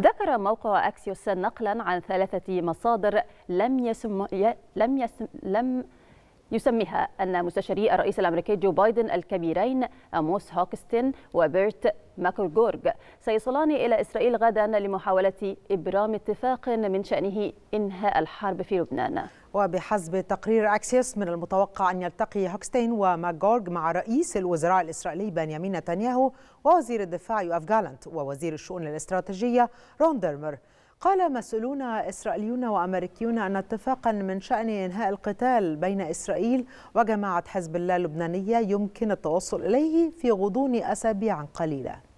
ذكر موقع أكسيوس نقلا عن ثلاثة مصادر لم يسم لم يسم لم يسميها أن مستشاري الرئيس الأمريكي جو بايدن الكبيرين أموس هوكستن وبيرت ماكرجورج سيصلان إلى إسرائيل غدا لمحاولة إبرام اتفاق من شأنه إنهاء الحرب في لبنان وبحسب تقرير أكسيس من المتوقع أن يلتقي هوكستين وماجورج مع رئيس الوزراء الإسرائيلي بنيامين نتنياهو ووزير الدفاع يوف جالانت ووزير الشؤون الاستراتيجية رون ديرمر قال مسؤولون إسرائيليون وأمريكيون أن اتفاقا من شأن إنهاء القتال بين إسرائيل وجماعة حزب الله اللبنانية يمكن التوصل إليه في غضون أسابيع قليلة